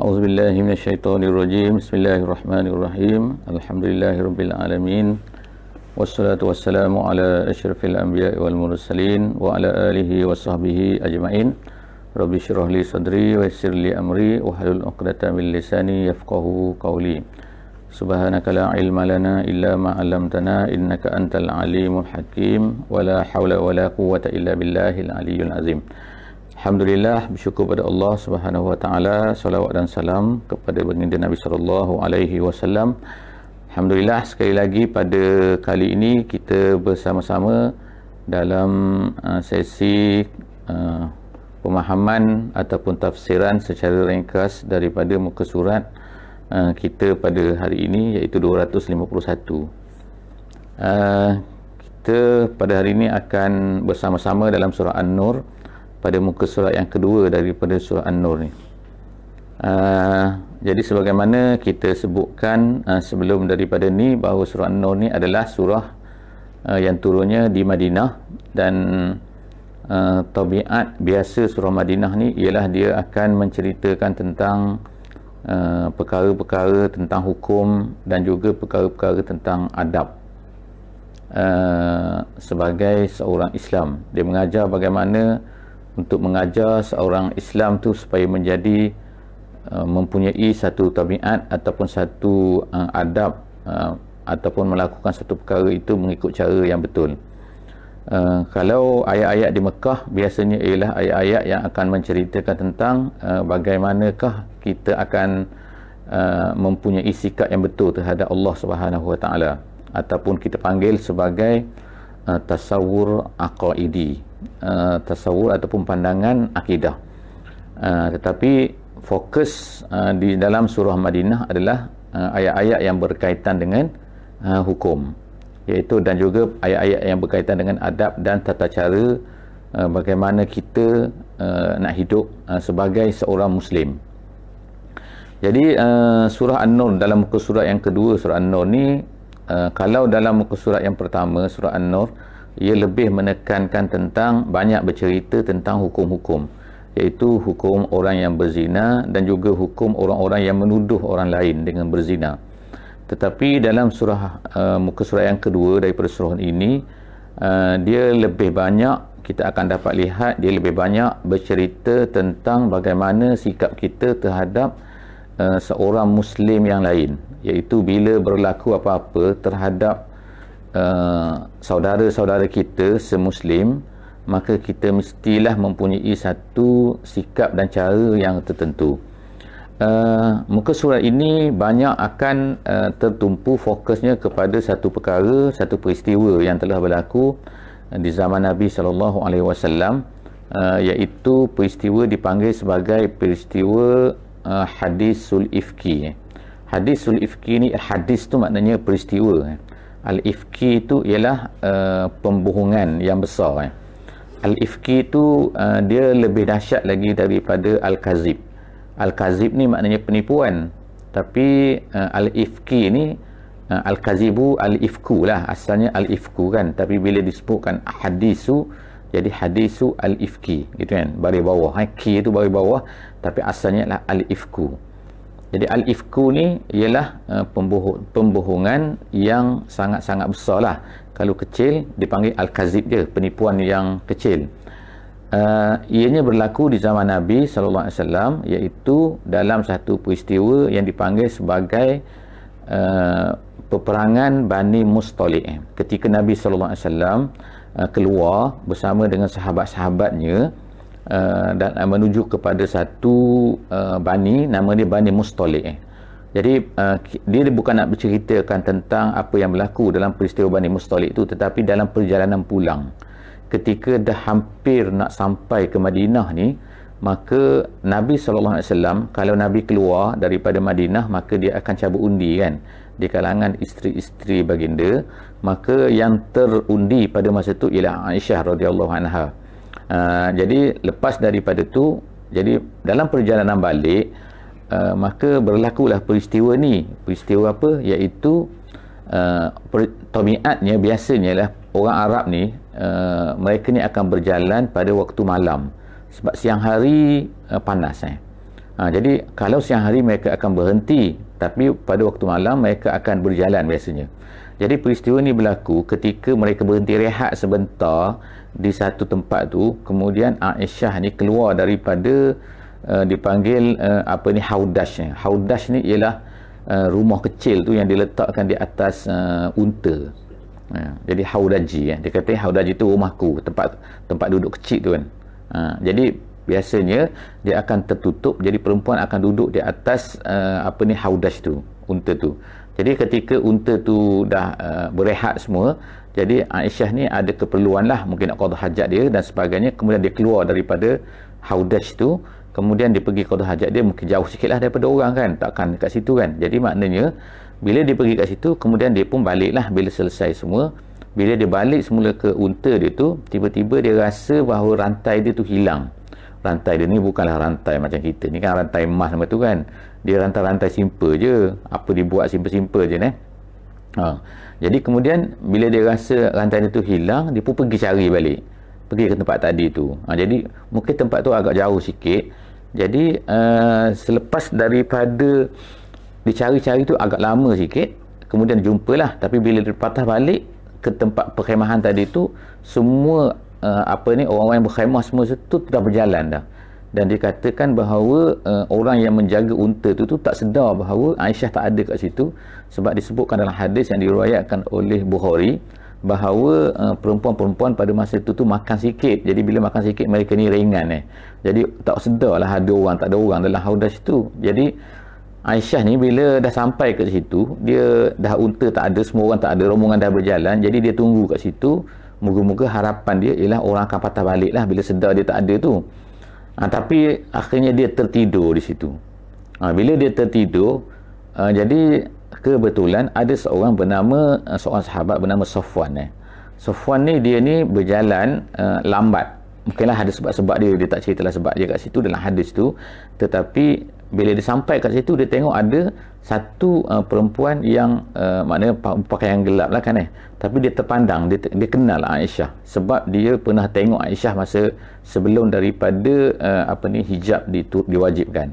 A'udzu billahi minasyaitonir rajim. Bismillahirrahmanirrahim. Alhamdulillahirabbil alamin. Wassalatu wassalamu ala asyrafil anbiya'i wal mursalin wa ala alihi washabbihi ajmain. Rabbi syrah li sadri wa yassir li amri wa halul 'uqdatam min lisani yafqahu qawli. Subhanaka la ilma lana illa ma 'allamtana innaka antal alimul hakim wa la hawla wa la quwwata illa billahil aliyyil azim. Alhamdulillah bersyukur pada Allah Subhanahu wa taala selawat dan salam kepada baginda Nabi sallallahu alaihi wasallam. Alhamdulillah sekali lagi pada kali ini kita bersama-sama dalam uh, sesi uh, pemahaman ataupun tafsiran secara ringkas daripada muka surat uh, kita pada hari ini iaitu 251. kita pada hari ini akan bersama-sama dalam surah An-Nur pada muka surat yang kedua daripada surah An-Nur ni. Uh, jadi sebagaimana kita sebutkan uh, sebelum daripada ni bahawa surah An-Nur ni adalah surah uh, yang turunnya di Madinah dan uh, tabiat biasa surah Madinah ni ialah dia akan menceritakan tentang Uh, perkara-perkara tentang hukum dan juga perkara-perkara tentang adab uh, sebagai seorang Islam dia mengajar bagaimana untuk mengajar seorang Islam tu supaya menjadi uh, mempunyai satu tabiat ataupun satu uh, adab uh, ataupun melakukan satu perkara itu mengikut cara yang betul kalau ayat-ayat di Mekah biasanya ialah ayat-ayat yang akan menceritakan tentang bagaimanakah kita akan mempunyai sikap yang betul terhadap Allah Subhanahu Wa ataupun kita panggil sebagai tasawur aqaidi uh, tasawur ataupun pandangan akidah. Uh, tetapi fokus uh, di dalam surah Madinah adalah uh, ayat-ayat yang berkaitan dengan uh, hukum iaitu dan juga ayat-ayat yang berkaitan dengan adab dan tata cara uh, bagaimana kita uh, nak hidup uh, sebagai seorang muslim. Jadi uh, surah An-Nur dalam muka surat yang kedua surah An-Nur ni uh, kalau dalam muka surat yang pertama surah An-Nur uh, ia lebih menekankan tentang banyak bercerita tentang hukum-hukum iaitu hukum orang yang berzina dan juga hukum orang-orang yang menuduh orang lain dengan berzina tetapi dalam surah uh, muka surah yang kedua daripada surah ini uh, dia lebih banyak kita akan dapat lihat dia lebih banyak bercerita tentang bagaimana sikap kita terhadap uh, seorang muslim yang lain iaitu bila berlaku apa-apa terhadap uh, saudara-saudara kita semuslim maka kita mestilah mempunyai satu sikap dan cara yang tertentu uh, muka surat ini banyak akan uh, tertumpu fokusnya kepada satu perkara satu peristiwa yang telah berlaku uh, di zaman Nabi sallallahu alaihi wasallam uh, iaitu peristiwa dipanggil sebagai peristiwa uh, hadis sul ifki hadis sul ifki ni hadis tu maknanya peristiwa eh. Al-ifki itu ialah uh, pembohongan yang besar. Eh. Al-ifki itu uh, dia lebih dahsyat lagi daripada al-kazib. Al-kazib ni maknanya penipuan. Tapi uh, al-ifki ni uh, al-kazibu al-ifku lah. Asalnya al-ifku kan. Tapi bila disebutkan hadisu jadi hadisu al-ifki gitu kan. Bari bawah. Eh. Ki itu bari bawah. Tapi asalnya lah Al-ifku. Jadi al-ifku ni ialah uh, eh, pembohong, pembohongan yang sangat-sangat besar lah. Kalau kecil dipanggil al-kazib je, penipuan yang kecil. Uh, ianya berlaku di zaman Nabi sallallahu alaihi wasallam iaitu dalam satu peristiwa yang dipanggil sebagai uh, peperangan Bani Mustalik. Ketika Nabi sallallahu uh, alaihi wasallam keluar bersama dengan sahabat-sahabatnya, Eh, dan uh, menuju kepada satu uh, bani nama dia bani mustalik eh. jadi uh, dia bukan nak berceritakan tentang apa yang berlaku dalam peristiwa bani mustalik itu tetapi dalam perjalanan pulang ketika dah hampir nak sampai ke Madinah ni maka Nabi SAW kalau Nabi keluar daripada Madinah maka dia akan cabut undi kan di kalangan isteri-isteri baginda maka yang terundi pada masa itu ialah Aisyah radhiyallahu anha Uh, jadi lepas daripada tu, jadi dalam perjalanan balik, uh, maka berlakulah peristiwa ni. Peristiwa apa? Iaitu uh, tomiatnya biasanya lah orang Arab ni, uh, mereka ni akan berjalan pada waktu malam. Sebab siang hari uh, panas. Eh. Uh, jadi kalau siang hari mereka akan berhenti, tapi pada waktu malam mereka akan berjalan biasanya. Jadi peristiwa ni berlaku ketika mereka berhenti rehat sebentar di satu tempat tu, kemudian Aisyah ni keluar daripada uh, dipanggil uh, apa ni haudash. Haudash ni ialah uh, rumah kecil tu yang diletakkan di atas uh, unta. Uh, jadi haudaji ya. Dia kata haudaji tu rumahku, tempat tempat duduk kecil tu kan. Uh, jadi biasanya dia akan tertutup jadi perempuan akan duduk di atas uh, apa ni haudash tu, unta tu. Jadi ketika unta tu dah uh, berehat semua, jadi Aisyah ni ada keperluan lah mungkin nak qada hajat dia dan sebagainya. Kemudian dia keluar daripada haudash tu, kemudian dia pergi qada hajat dia mungkin jauh sikit lah daripada orang kan. Takkan dekat situ kan. Jadi maknanya bila dia pergi kat situ, kemudian dia pun baliklah bila selesai semua. Bila dia balik semula ke unta dia tu, tiba-tiba dia rasa bahawa rantai dia tu hilang. Rantai dia ni bukanlah rantai macam kita ni kan, rantai emas sama tu kan dia rantai-rantai simple je apa dibuat simple-simple je ni eh? ha. jadi kemudian bila dia rasa rantai dia hilang dia pun pergi cari balik pergi ke tempat tadi tu ha. jadi mungkin tempat tu agak jauh sikit jadi uh, selepas daripada dicari-cari tu agak lama sikit kemudian jumpalah tapi bila dia patah balik ke tempat perkhemahan tadi tu semua uh, apa ni orang-orang yang berkhemah semua tu dah berjalan dah dan dikatakan bahawa uh, orang yang menjaga unta tu, tu tak sedar bahawa Aisyah tak ada kat situ sebab disebutkan dalam hadis yang diriwayatkan oleh Bukhari bahawa uh, perempuan-perempuan pada masa itu tu makan sikit jadi bila makan sikit mereka ni ringan eh jadi tak sedar lah ada orang tak ada orang dalam haudah situ jadi Aisyah ni bila dah sampai ke situ dia dah unta tak ada semua orang tak ada rombongan dah berjalan jadi dia tunggu kat situ moga-moga harapan dia ialah orang akan patah balik lah bila sedar dia tak ada tu Ha, tapi akhirnya dia tertidur di situ. Ha, bila dia tertidur, ha, jadi kebetulan ada seorang bernama seorang sahabat bernama Safwan. Eh. Sofwan ni dia ni berjalan uh, lambat. Mungkinlah ada sebab-sebab dia, dia tak ceritalah sebab dia kat situ dalam hadis tu. Tetapi bila dia sampai kat situ dia tengok ada satu uh, perempuan yang uh, maknanya pakaian gelap lah kan eh tapi dia terpandang dia, dia kenal Aisyah sebab dia pernah tengok Aisyah masa sebelum daripada uh, apa ni hijab di, tu, diwajibkan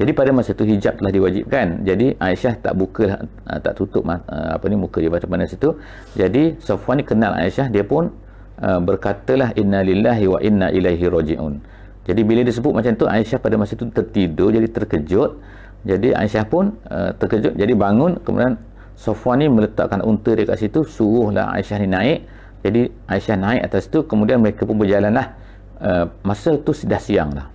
jadi pada masa tu hijab telah diwajibkan jadi Aisyah tak buka uh, tak tutup uh, apa ni muka dia pada situ jadi Sofwan ni kenal Aisyah dia pun uh, berkatalah innalillahi wa inna ilaihi rajiun jadi bila disebut macam tu Aisyah pada masa tu tertidur jadi terkejut jadi Aisyah pun uh, terkejut jadi bangun kemudian Sofwan ni meletakkan unta dekat situ suruhlah Aisyah ni naik jadi Aisyah naik atas tu kemudian mereka pun berjalan uh, masa tu sudah siang lah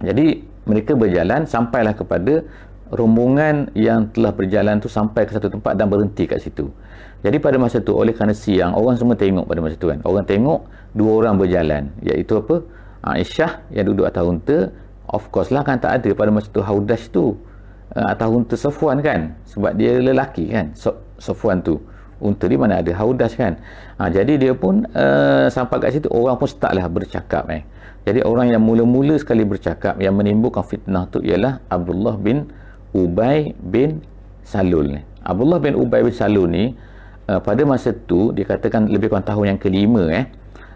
jadi mereka berjalan sampailah kepada rombongan yang telah berjalan tu sampai ke satu tempat dan berhenti kat situ jadi pada masa tu oleh kerana siang orang semua tengok pada masa tu kan orang tengok dua orang berjalan iaitu apa Aisyah yang duduk atas unta of course lah kan tak ada pada masa tu Haudash tu eh, atas unta Sofwan kan sebab dia lelaki kan Sofwan tu unta di mana ada Haudash kan ha, jadi dia pun uh, sampai kat situ orang pun start lah bercakap eh. jadi orang yang mula-mula sekali bercakap yang menimbulkan fitnah tu ialah Abdullah bin Ubay bin Salul ni Abdullah bin Ubay bin Salul ni uh, pada masa tu dikatakan lebih kurang tahun yang kelima eh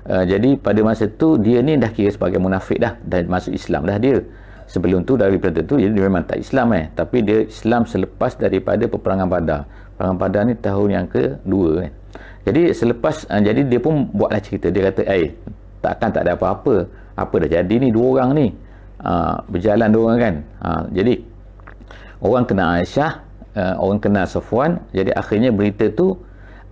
Uh, jadi pada masa tu dia ni dah kira sebagai munafik dah dan masuk Islam dah dia sebelum tu dari daripada tu dia memang tak Islam eh tapi dia Islam selepas daripada peperangan Badar peperangan Badar ni tahun yang ke-2 eh. jadi selepas uh, jadi dia pun buatlah cerita dia kata eh takkan tak ada apa-apa apa dah jadi ni dua orang ni uh, berjalan dua orang kan uh, jadi orang kena Aisyah uh, orang kena Safwan jadi akhirnya berita tu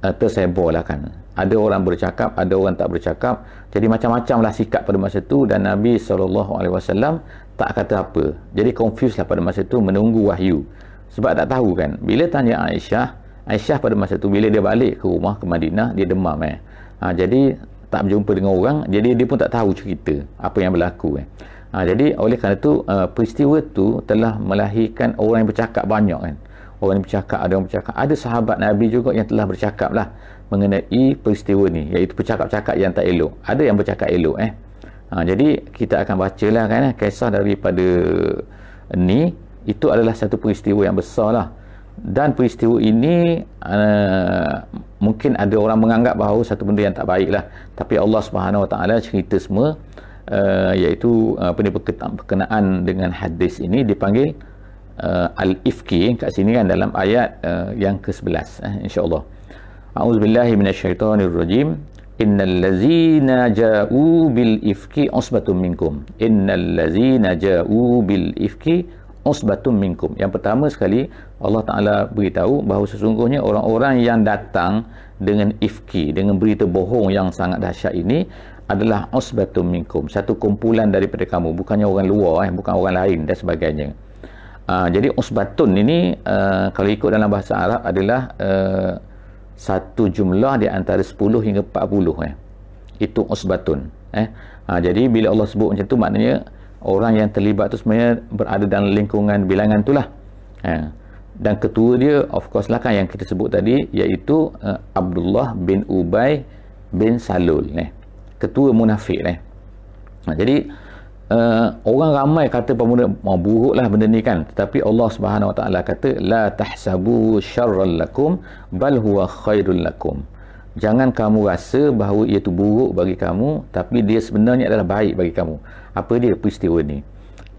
uh, tersebar kan ada orang bercakap ada orang tak bercakap jadi macam-macamlah sikap pada masa itu dan Nabi saw tak kata apa jadi confuse lah pada masa itu menunggu wahyu sebab tak tahu kan bila tanya Aisyah Aisyah pada masa itu bila dia balik ke rumah ke Madinah dia demam eh ha, jadi tak berjumpa dengan orang jadi dia pun tak tahu cerita apa yang berlaku eh ha, jadi oleh kerana tu uh, peristiwa itu telah melahirkan orang yang bercakap banyak kan orang yang bercakap ada orang bercakap ada sahabat Nabi juga yang telah bercakap lah mengenai peristiwa ni iaitu bercakap-cakap yang tak elok ada yang bercakap elok eh ha, jadi kita akan baca lah, kan eh, kisah daripada ni itu adalah satu peristiwa yang besar lah dan peristiwa ini uh, mungkin ada orang menganggap bahawa satu benda yang tak baik lah tapi Allah Subhanahu Wa Taala cerita semua uh, iaitu eh, apa ni berkenaan dengan hadis ini dipanggil uh, al-ifki kat sini kan dalam ayat uh, yang ke-11 eh insya-Allah. insyaAllah A'udzu billahi minasyaitonir rajim. Innal ladzina ja'u bil ifki usbatum minkum. Innal ladzina ja'u bil ifki usbatum minkum. Yang pertama sekali Allah Taala beritahu bahawa sesungguhnya orang-orang yang datang dengan ifki, dengan berita bohong yang sangat dahsyat ini adalah usbatum minkum, satu kumpulan daripada kamu, bukannya orang luar eh, bukan orang lain dan sebagainya. Uh, jadi usbatun ini uh, kalau ikut dalam bahasa Arab adalah uh, satu jumlah di antara 10 hingga 40 eh. itu usbatun eh. ha, jadi bila Allah sebut macam tu maknanya orang yang terlibat tu sebenarnya berada dalam lingkungan bilangan tu lah eh. dan ketua dia of course lah kan yang kita sebut tadi iaitu eh, Abdullah bin Ubay bin Salul eh. ketua munafik eh. ha, jadi uh, orang ramai kata pemuda oh, buruklah benda ni kan tetapi Allah Subhanahu Wa Taala kata la tahsabu syarral lakum bal huwa khairul lakum jangan kamu rasa bahawa ia tu buruk bagi kamu tapi dia sebenarnya adalah baik bagi kamu apa dia peristiwa ni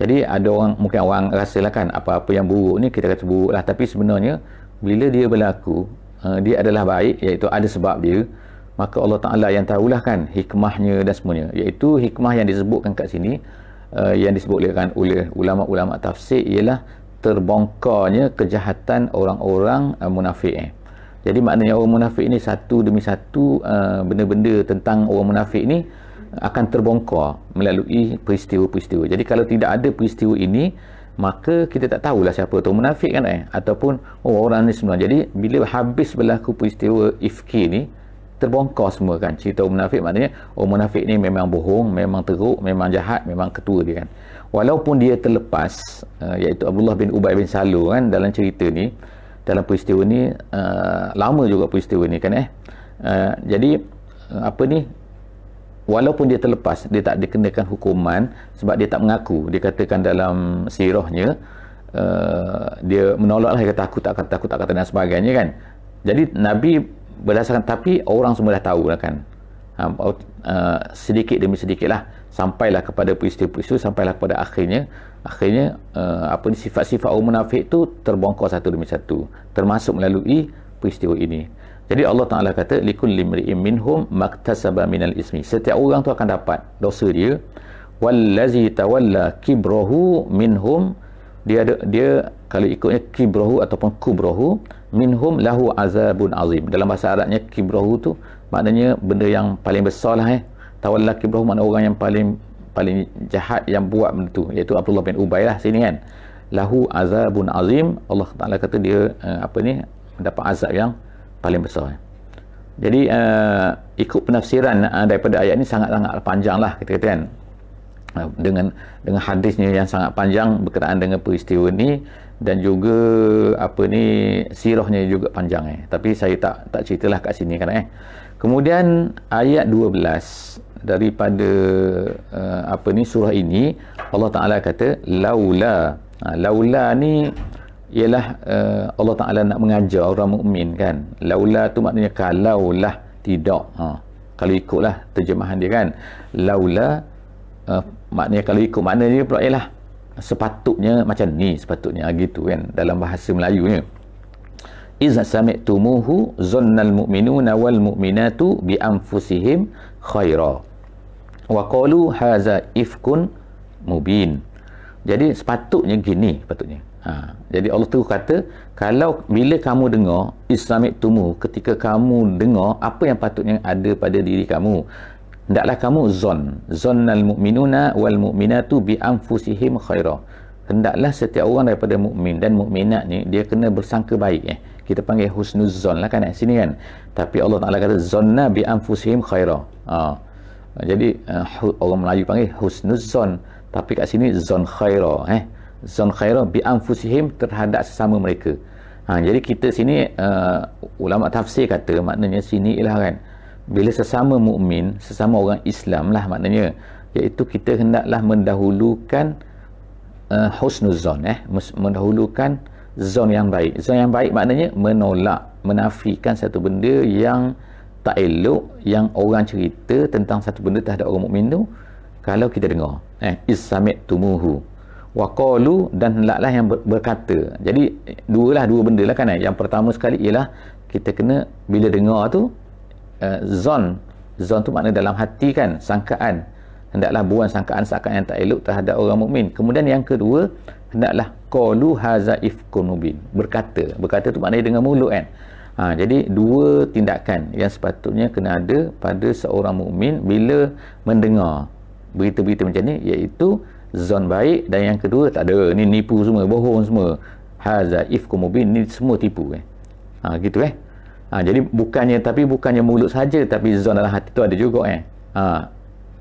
jadi ada orang mungkin orang rasalah kan apa-apa yang buruk ni kita kata buruk lah tapi sebenarnya bila dia berlaku uh, dia adalah baik iaitu ada sebab dia maka Allah Ta'ala yang tahulah kan hikmahnya dan semuanya iaitu hikmah yang disebutkan kat sini uh, yang disebutkan oleh ulama-ulama tafsir ialah terbongkarnya kejahatan orang-orang uh, munafik. Eh. Jadi maknanya orang munafik ni satu demi satu eh, benda-benda uh, tentang orang munafik ni akan terbongkar melalui peristiwa-peristiwa. Jadi kalau tidak ada peristiwa ini, maka kita tak tahulah siapa tu munafik kan eh ataupun oh, orang ni sebenarnya. Jadi bila habis berlaku peristiwa ifki ni, terbongkar semua kan cerita munafik maknanya oh munafik ni memang bohong memang teruk memang jahat memang ketua dia kan walaupun dia terlepas uh, iaitu Abdullah bin Ubay bin Salul kan dalam cerita ni dalam peristiwa ni uh, lama juga peristiwa ni kan eh uh, jadi uh, apa ni walaupun dia terlepas dia tak dikenakan hukuman sebab dia tak mengaku dikatakan dalam sirahnya uh, dia menolaklah dia kata aku tak kata aku tak kata dan sebagainya kan jadi Nabi berdasarkan tapi orang semua dah tahu lah kan ha, uh, sedikit demi sedikit lah sampailah kepada peristiwa-peristiwa sampailah kepada akhirnya akhirnya uh, apa ni sifat-sifat orang munafik tu terbongkar satu demi satu termasuk melalui peristiwa ini jadi Allah Taala kata likul limri'im minhum maktasaba minal ismi. Setiap orang tu akan dapat dosa dia. Wallazi tawalla kibrahu minhum dia ada dia kalau ikutnya kibrohu ataupun kubrohu minhum lahu azabun azim dalam bahasa Arabnya kibrohu tu maknanya benda yang paling besar lah eh tawallah kibrohu maknanya orang yang paling paling jahat yang buat benda tu iaitu Abdullah bin Ubay lah sini kan lahu azabun azim Allah Ta'ala kata dia uh, apa ni mendapat azab yang paling besar eh. jadi uh, ikut penafsiran uh, daripada ayat ni sangat-sangat panjang lah kita kata kan Ah, dengan dengan hadisnya yang sangat panjang berkenaan dengan peristiwa ni dan juga apa ni sirahnya juga panjang eh tapi saya tak tak ceritalah kat sini kan eh kemudian ayat 12 daripada uh, apa ni surah ini Allah Taala kata laula ha, laula ni ialah uh, Allah Taala nak mengajar orang mukmin kan laula tu maknanya kalaulah tidak ha kalau ikutlah terjemahan dia kan laula maknanya kalau ikut maknanya pula ialah sepatutnya macam ni sepatutnya gitu kan dalam bahasa Melayunya iza sami'tumuhu zannal mu'minuna wal mu'minatu bi anfusihim khaira wa qalu haza ifkun mubin jadi sepatutnya gini sepatutnya ha. jadi Allah Tuhu kata kalau bila kamu dengar islamik tumu ketika kamu dengar apa yang patutnya ada pada diri kamu hendaklah kamu zon zonnal mu'minuna wal mu'minatu bi anfusihim khaira hendaklah setiap orang daripada mukmin dan mukminat ni dia kena bersangka baik eh kita panggil husnuzon lah kan eh? sini kan tapi Allah Taala kata zonna bi anfusihim khaira ha. jadi uh, orang Melayu panggil zon, tapi kat sini zon khairah, eh zon khairah bi anfusihim terhadap sesama mereka ha, jadi kita sini uh, ulama tafsir kata maknanya sini ialah kan uh, bila sesama mukmin, sesama orang Islam lah maknanya iaitu kita hendaklah mendahulukan uh, husnuzon eh, eh. mendahulukan zon yang baik zon yang baik maknanya menolak menafikan satu benda yang tak elok yang orang cerita tentang satu benda terhadap orang mukmin tu kalau kita dengar eh isamit tumuhu waqalu dan hendaklah yang berkata jadi dua lah dua benda lah kan eh? yang pertama sekali ialah kita kena bila dengar tu uh, zon zon tu makna dalam hati kan sangkaan hendaklah buan sangkaan sangkaan yang tak elok terhadap orang mukmin kemudian yang kedua hendaklah qalu haza ifkunubin berkata berkata tu maknanya dengan mulut kan ha, jadi dua tindakan yang sepatutnya kena ada pada seorang mukmin bila mendengar berita-berita macam ni iaitu zon baik dan yang kedua tak ada ni nipu semua bohong semua haza ifkunubin ni semua tipu kan ha, gitu eh Ha, jadi bukannya tapi bukannya mulut saja tapi zon dalam hati tu ada juga kan. Eh? Ha,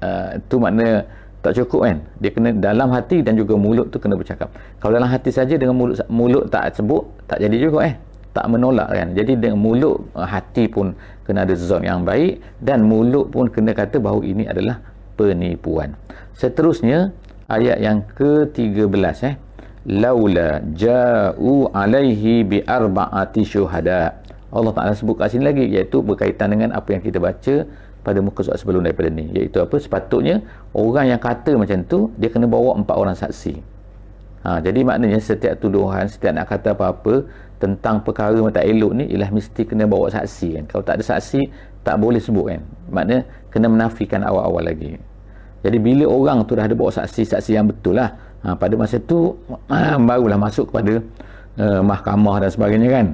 uh, tu makna tak cukup kan. Dia kena dalam hati dan juga mulut tu kena bercakap. Kalau dalam hati saja dengan mulut mulut tak sebut tak jadi juga eh. Tak menolak kan. Jadi dengan mulut uh, hati pun kena ada zon yang baik dan mulut pun kena kata bahawa ini adalah penipuan. Seterusnya ayat yang ke-13 eh. Laula ja'u alaihi bi arba'ati syuhada'. Allah Ta'ala sebut kat sini lagi iaitu berkaitan dengan apa yang kita baca pada muka surat sebelum daripada ni iaitu apa sepatutnya orang yang kata macam tu dia kena bawa empat orang saksi ha, jadi maknanya setiap tuduhan setiap nak kata apa-apa tentang perkara yang tak elok ni ialah mesti kena bawa saksi kan kalau tak ada saksi tak boleh sebut kan maknanya kena menafikan awal-awal lagi jadi bila orang tu dah ada bawa saksi-saksi yang betul lah ha, pada masa tu barulah masuk kepada uh, mahkamah dan sebagainya kan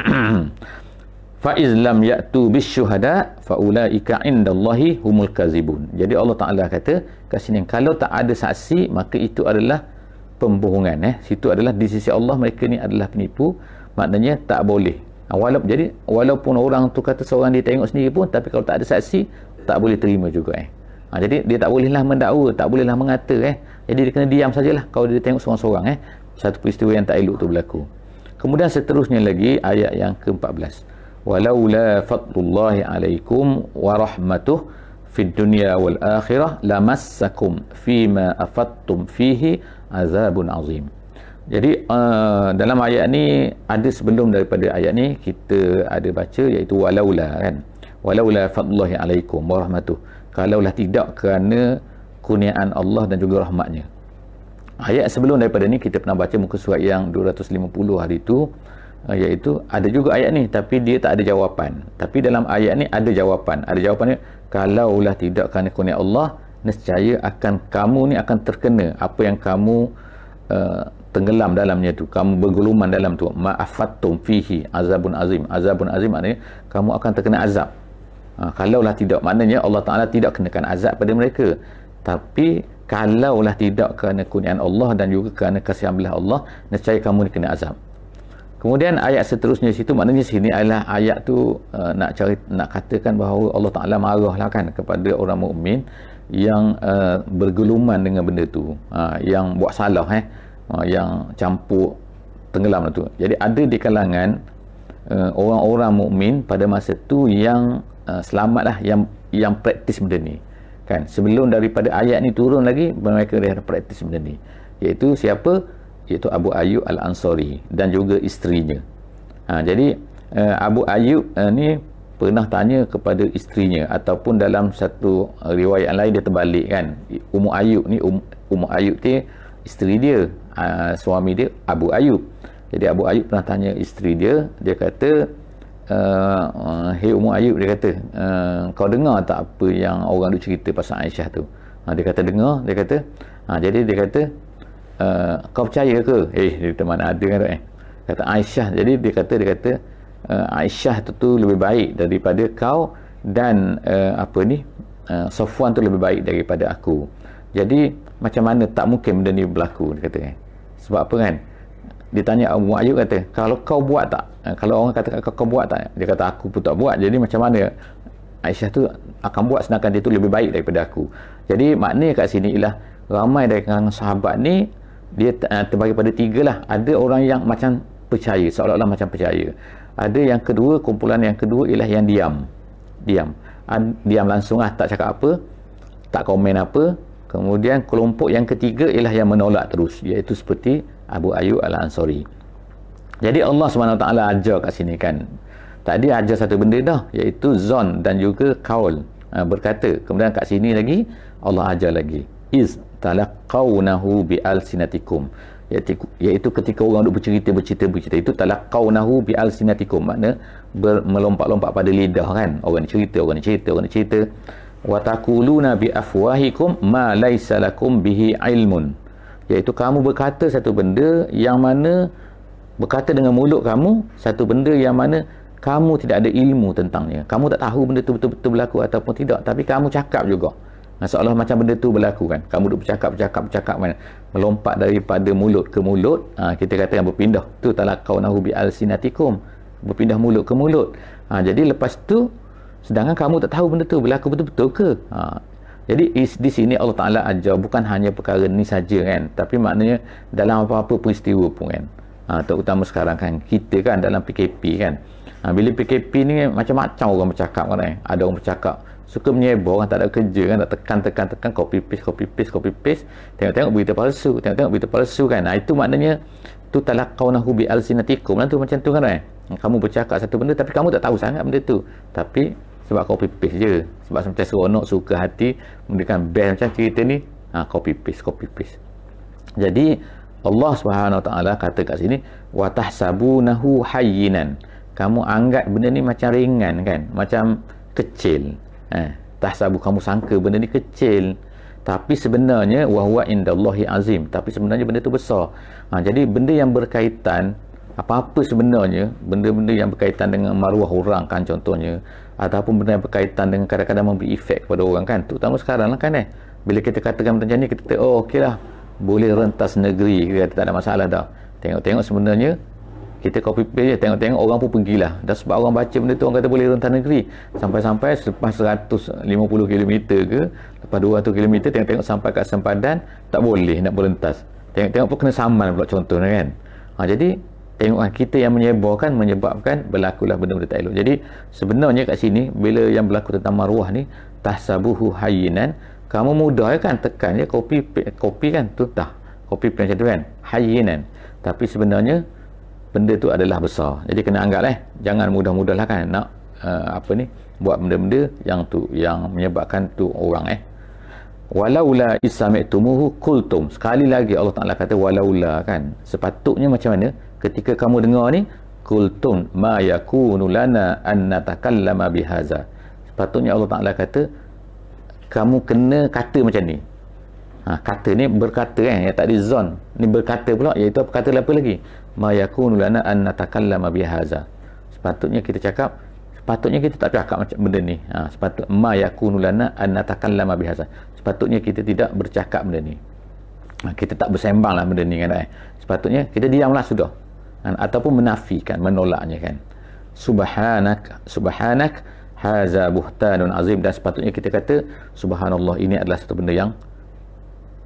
fa iz lam ya'tu bisyuhada fa ulai ulaika indallahi humul kazibun jadi Allah Taala kata kat sini kalau tak ada saksi maka itu adalah pembohongan eh situ adalah di sisi Allah mereka ni adalah penipu maknanya tak boleh ah, walaupun jadi walaupun orang tu kata seorang dia tengok sendiri pun tapi kalau tak ada saksi tak boleh terima juga eh ha, jadi dia tak bolehlah mendakwa tak bolehlah mengata eh jadi dia kena diam sajalah kalau dia tengok seorang-seorang eh satu peristiwa yang tak elok tu berlaku Kemudian seterusnya lagi ayat yang ke-14. Walaula fadlullahi alaikum wa rahmatuh fid dunya wal akhirah lamassakum fima afattum fihi azabun azim. Jadi uh, dalam ayat ni ada sebelum daripada ayat ni kita ada baca iaitu walaula kan. Walaula fadlullahi alaikum warahmatuh. rahmatuh. Kalaulah tidak kerana kurniaan Allah dan juga rahmatnya. Ayat sebelum daripada ni kita pernah baca muka surat yang 250 hari tu eh, iaitu ada juga ayat ni tapi dia tak ada jawapan. Tapi dalam ayat ni ada jawapan. Ada jawapan ni kalaulah tidak kerana kurnia Allah nescaya akan kamu ni akan terkena apa yang kamu uh, tenggelam dalamnya tu. Kamu bergeluman dalam tu. Ma'afattum fihi azabun azim. Azabun azim maknanya kamu akan terkena azab. Ha, kalaulah tidak maknanya Allah Ta'ala tidak kenakan azab pada mereka. Tapi kalaulah tidak kerana kurnian Allah dan juga kerana kasihan belah Allah nescaya kamu ni kena azab kemudian ayat seterusnya situ maknanya sini adalah ayat tu uh, nak cari nak katakan bahawa Allah Ta'ala marahlah kan kepada orang mukmin yang uh, bergeluman dengan benda tu uh, yang buat salah eh uh, yang campur tenggelam tu jadi ada di kalangan uh, orang-orang mukmin pada masa tu yang uh, selamatlah yang yang praktis benda ni kan sebelum daripada ayat ni turun lagi mereka dah praktis benda ni iaitu siapa iaitu Abu Ayub Al-Ansari dan juga isterinya ha, jadi uh, Abu Ayub uh, eh, ni pernah tanya kepada isterinya ataupun dalam satu eh, riwayat lain dia terbalik kan Ummu Ayub ni um, Ummu Ayub ni isteri dia uh, suami dia Abu Ayub. jadi Abu Ayub pernah tanya isteri dia dia kata Uh, uh, Hei Umar Ayub dia kata uh, kau dengar tak apa yang orang duk cerita pasal Aisyah tu uh, dia kata dengar dia kata uh, jadi dia kata uh, kau percaya ke eh dia kata mana ada kata, eh. kata Aisyah jadi dia kata dia kata uh, Aisyah tu, tu lebih baik daripada kau dan uh, apa ni uh, Sofwan tu lebih baik daripada aku jadi macam mana tak mungkin benda ni berlaku dia kata eh. sebab apa kan Ditanya tanya Abu ah, Ma'ayyub kata kalau kau buat tak ah, kalau orang kata kau, kau buat tak dia kata aku pun tak buat jadi macam mana Aisyah tu akan buat sedangkan dia tu lebih baik daripada aku jadi maknanya kat sini ialah ramai dari kawan sahabat ni dia ah, terbagi pada tiga lah ada orang yang macam percaya seolah-olah macam percaya ada yang kedua kumpulan yang kedua ialah yang diam diam diam langsung lah tak cakap apa tak komen apa kemudian kelompok yang ketiga ialah yang menolak terus iaitu seperti Abu Ayyub al ansori Jadi Allah SWT ajar kat sini kan. Tadi ajar satu benda dah iaitu zon dan juga kaul ha, berkata. Kemudian kat sini lagi Allah ajar lagi. Iz talaqawnahu bi alsinatikum. Iaitu, iaitu ketika orang duk bercerita bercerita bercerita itu talaqawnahu bi alsinatikum makna ber, melompat-lompat pada lidah kan. Orang ni cerita, orang ni cerita, orang ni cerita. Watakuluna taquluna bi afwahikum ma laysa bihi ilmun iaitu kamu berkata satu benda yang mana berkata dengan mulut kamu satu benda yang mana kamu tidak ada ilmu tentangnya kamu tak tahu benda tu betul-betul berlaku ataupun tidak tapi kamu cakap juga seolah macam benda tu berlaku kan kamu duduk bercakap-bercakap bercakap kan melompat daripada mulut ke mulut ha, kita kata yang berpindah tu taklah kau nahu bi sinatikum berpindah mulut ke mulut ha, jadi lepas tu sedangkan kamu tak tahu benda tu berlaku betul-betul ke ha, jadi di sini Allah Ta'ala ajar bukan hanya perkara ni saja kan. Tapi maknanya dalam apa-apa peristiwa pun kan. Ha, terutama sekarang kan. Kita kan dalam PKP kan. Ha, bila PKP ni macam-macam orang bercakap kan. Eh? Ada orang bercakap. Suka menyebar orang tak ada kerja kan. Nak tekan-tekan-tekan copy paste, copy paste, copy paste. Tengok-tengok berita palsu. Tengok-tengok berita palsu kan. Ha, itu maknanya tu talak kau nak hubi al-sinatikum. Lah, macam tu kan. Eh? Kamu bercakap satu benda tapi kamu tak tahu sangat benda tu. Tapi sebab copy paste je sebab macam seronok suka hati memberikan best macam cerita ni ha, copy paste copy paste jadi Allah swt taala kata kat sini wa tahsabunahu hayyinan kamu anggap benda ni macam ringan kan macam kecil eh, tahsabu kamu sangka benda ni kecil tapi sebenarnya wa huwa indallahi azim tapi sebenarnya benda tu besar ha, jadi benda yang berkaitan apa-apa sebenarnya benda-benda yang berkaitan dengan maruah orang kan contohnya ataupun benda yang berkaitan dengan kadang-kadang memberi efek kepada orang kan terutama sekarang lah kan eh bila kita katakan macam ni kita oh ok lah boleh rentas negeri kita tak ada masalah dah tengok-tengok sebenarnya kita copy paste je tengok-tengok orang pun pergi lah. Dan sebab orang baca benda tu orang kata boleh rentas negeri sampai-sampai selepas 150km ke lepas 200km tengok-tengok sampai kat sempadan tak boleh nak berentas tengok-tengok pun kena saman pula ni kan ha, jadi tengoklah kita yang menyebarkan menyebabkan berlakulah benda-benda tak elok jadi sebenarnya kat sini bila yang berlaku tentang maruah ni tahsabuhu hayinan kamu mudah kan tekan ya kopi kopi kan tu tah kopi pen macam tu kan hayinan tapi sebenarnya benda tu adalah besar jadi kena anggap eh jangan mudah-mudahlah kan nak uh, apa ni buat benda-benda yang tu yang menyebabkan tu orang eh walaula isami'tumuhu kultum sekali lagi Allah Ta'ala kata walaula kan sepatutnya macam mana ketika kamu dengar ni kultum ma yakunu lana an natakallama bihaza sepatutnya Allah Taala kata kamu kena kata macam ni ha, kata ni berkata kan eh? yang tak ada zon ni berkata pula iaitu apa kata apa lagi ma yakunu lana an natakallama bihaza sepatutnya kita cakap sepatutnya kita tak cakap macam benda ni ha, sepatut ma yakunu lana an natakallama bihaza sepatutnya kita tidak bercakap benda ni ha, kita tak bersembang lah benda ni kan eh? sepatutnya kita diamlah sudah Ha, ataupun menafikan menolaknya kan subhanak subhanak haza buhtanun azim dan sepatutnya kita kata subhanallah ini adalah satu benda yang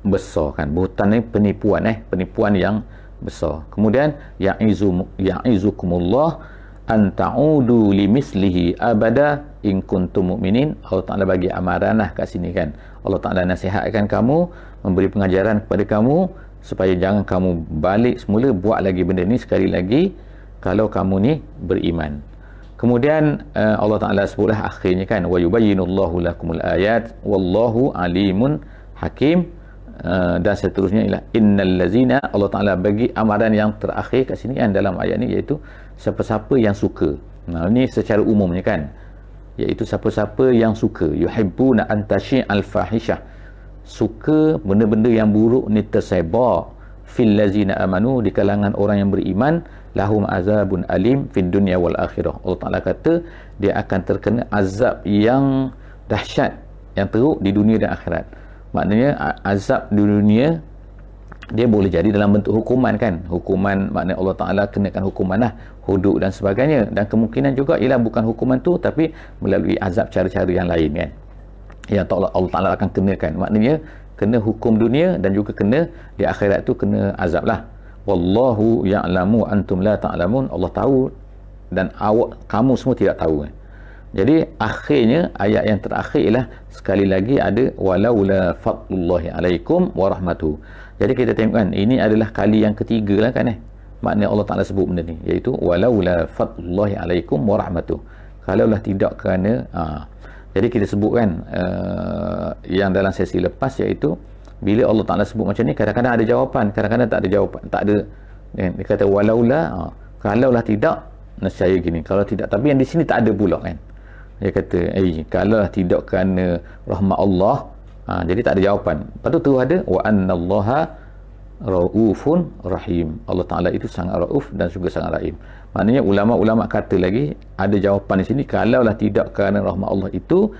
besar kan buhtan ni penipuan eh penipuan yang besar kemudian ya'izu ya'izukumullah an ta'udu limislihi abada in kuntum mu'minin Allah Ta'ala bagi amaranah kat sini kan Allah Ta'ala nasihatkan kamu memberi pengajaran kepada kamu supaya jangan kamu balik semula buat lagi benda ni sekali lagi kalau kamu ni beriman kemudian uh, Allah Ta'ala sebutlah akhirnya kan wa yubayyinullahu lakumul ayat wallahu alimun hakim uh, dan seterusnya ialah innal lazina Allah Ta'ala bagi amaran yang terakhir kat sini kan dalam ayat ni iaitu siapa-siapa yang suka nah, ini secara umumnya kan iaitu siapa-siapa yang suka yuhibbuna antashi'al fahishah suka benda-benda yang buruk ni tersebar fil lazina amanu di kalangan orang yang beriman lahum azabun alim fid dunia wal akhirah Allah Taala kata dia akan terkena azab yang dahsyat yang teruk di dunia dan akhirat maknanya azab di dunia dia boleh jadi dalam bentuk hukuman kan hukuman maknanya Allah Ta'ala kenakan hukuman lah hudud dan sebagainya dan kemungkinan juga ialah bukan hukuman tu tapi melalui azab cara-cara yang lain kan yang Allah Ta'ala akan kenakan maknanya kena hukum dunia dan juga kena di akhirat tu kena azab lah Wallahu ya'lamu antum la ta'lamun Allah tahu dan awak kamu semua tidak tahu jadi akhirnya ayat yang terakhir ialah sekali lagi ada walaula fadlullahi alaikum warahmatuh jadi kita tengok kan ini adalah kali yang ketiga lah kan eh maknanya Allah Ta'ala sebut benda ni iaitu walaula fadlullahi alaikum warahmatuh kalaulah tidak kerana aa, ah, jadi kita sebutkan uh, eh, yang dalam sesi lepas iaitu bila Allah Taala sebut macam ni kadang-kadang ada jawapan, kadang-kadang tak ada jawapan, tak ada eh, dia kata walaula, ha, kalaulah tidak nescaya gini. Kalau tidak tapi yang di sini tak ada pula kan. Dia kata, "Eh, kalaulah tidak kerana rahmat Allah." Ha, jadi tak ada jawapan. Lepas tu ada wa annallaha raufun rahim. Allah Taala itu sangat rauf dan juga sangat rahim maknanya ulama-ulama kata lagi ada jawapan di sini kalaulah tidak kerana rahmat Allah itu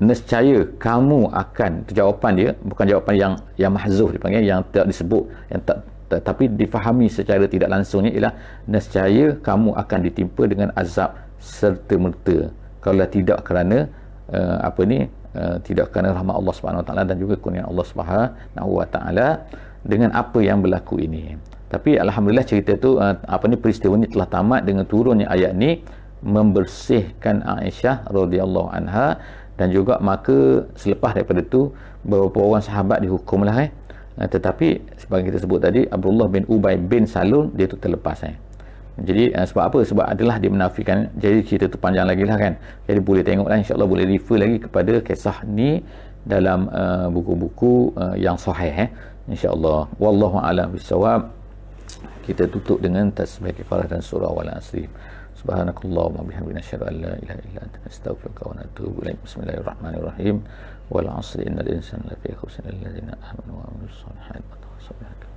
nescaya kamu akan itu jawapan dia bukan jawapan yang yang mahzuh dipanggil yang tak disebut yang tak tapi difahami secara tidak langsungnya ialah nescaya kamu akan ditimpa dengan azab serta merta kalau tidak kerana uh, apa ni uh, tidak kerana rahmat Allah Subhanahu taala dan juga kurnia Allah Subhanahu taala dengan apa yang berlaku ini tapi alhamdulillah cerita tu uh, apa ni peristiwa ni telah tamat dengan turunnya ayat ni membersihkan Aisyah radhiyallahu anha dan juga maka selepas daripada tu beberapa orang sahabat dihukumlah eh uh, tetapi sebagai kita sebut tadi Abdullah bin Ubay bin Salul dia tu terlepas eh jadi uh, sebab apa sebab adalah dia menafikan jadi cerita tu panjang lagi lah kan jadi boleh tengoklah insyaallah boleh refer lagi kepada kisah ni dalam uh, buku-buku uh, yang sahih eh insyaallah wallahu alam bisawab kita tutup dengan tasbih kifarah dan surah wal asri subhanakallahumma bihamdika asyhadu an la ilaha illa anta astaghfiruka wa atubu ilaik bismillahirrahmanirrahim wal asri innal insana lafi khusril ladzina amanu wa amilus solihati wa tawassaw bihaqqi